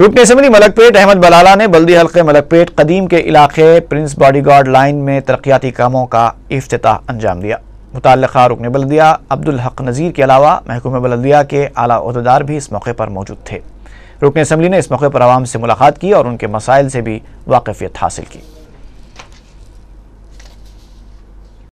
रुकन असम्बली मलकपेट अहमद बलाला ने बल्दी हल्के मलकपेट कदीम के इलाके प्रिंस बॉडी गार्ड लाइन में तरक्याती कामों का अफ्ताह अंजाम दिया मुतल रुकन बल्दिया अब्दुल हक नज़ीर के अलावा महकूम बल्दिया के आला भी इस मौके पर मौजूद थे रुकन इसम्बली ने इस मौके पर आवाम से मुलाकात की और उनके मसाइल से भी वाकफियत हासिल की